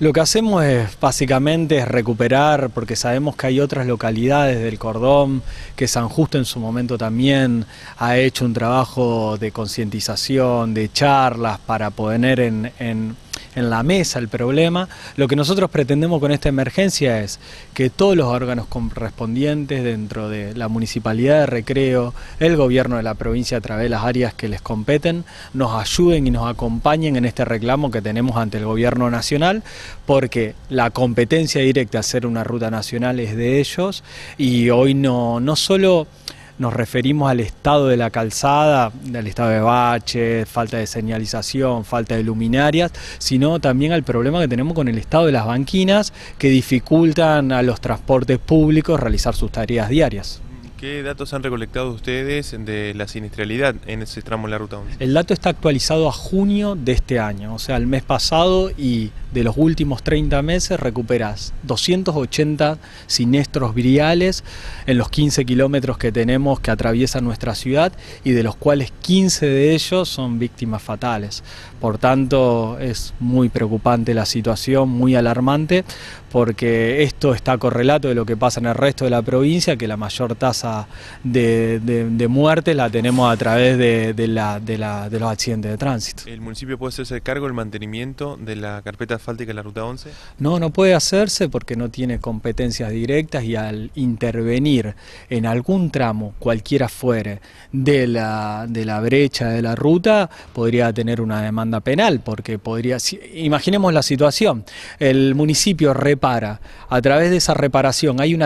Lo que hacemos es básicamente es recuperar, porque sabemos que hay otras localidades del cordón, que San Justo en su momento también ha hecho un trabajo de concientización, de charlas para poner en, en en la mesa el problema. Lo que nosotros pretendemos con esta emergencia es que todos los órganos correspondientes dentro de la municipalidad de Recreo, el gobierno de la provincia a través de las áreas que les competen, nos ayuden y nos acompañen en este reclamo que tenemos ante el gobierno nacional, porque la competencia directa a hacer una ruta nacional es de ellos y hoy no, no solo nos referimos al estado de la calzada, al estado de baches, falta de señalización, falta de luminarias, sino también al problema que tenemos con el estado de las banquinas que dificultan a los transportes públicos realizar sus tareas diarias. ¿Qué datos han recolectado ustedes de la sinistralidad en ese tramo de la ruta 11? El dato está actualizado a junio de este año, o sea, el mes pasado y de los últimos 30 meses recuperas 280 siniestros viriales en los 15 kilómetros que tenemos que atraviesa nuestra ciudad y de los cuales 15 de ellos son víctimas fatales. Por tanto, es muy preocupante la situación, muy alarmante, porque esto está correlato de lo que pasa en el resto de la provincia, que la mayor tasa de, muerte la tenemos a través de, los accidentes de tránsito. ¿El municipio puede hacerse cargo del mantenimiento de la carpeta asfáltica de la Ruta 11? No, no puede hacerse porque no tiene competencias directas y al intervenir en algún tramo, cualquiera fuera de la, de la brecha de la ruta, podría tener una demanda penal porque podría... imaginemos la situación, el municipio repara, a través de esa reparación hay un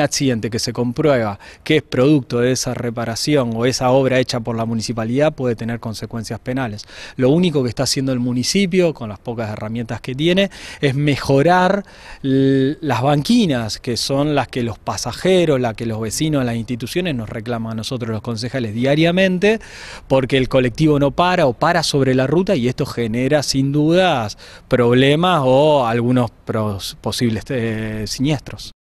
accidente que se comprueba que es producto de esa reparación o esa obra hecha por la municipalidad puede tener consecuencias penales. Lo único que está haciendo el municipio, con las pocas herramientas que tiene, es mejorar las banquinas, que son las que los pasajeros, las que los vecinos, las instituciones nos reclaman a nosotros los concejales diariamente, porque el colectivo no para o para sobre la ruta y esto genera sin dudas problemas o algunos posibles eh, siniestros.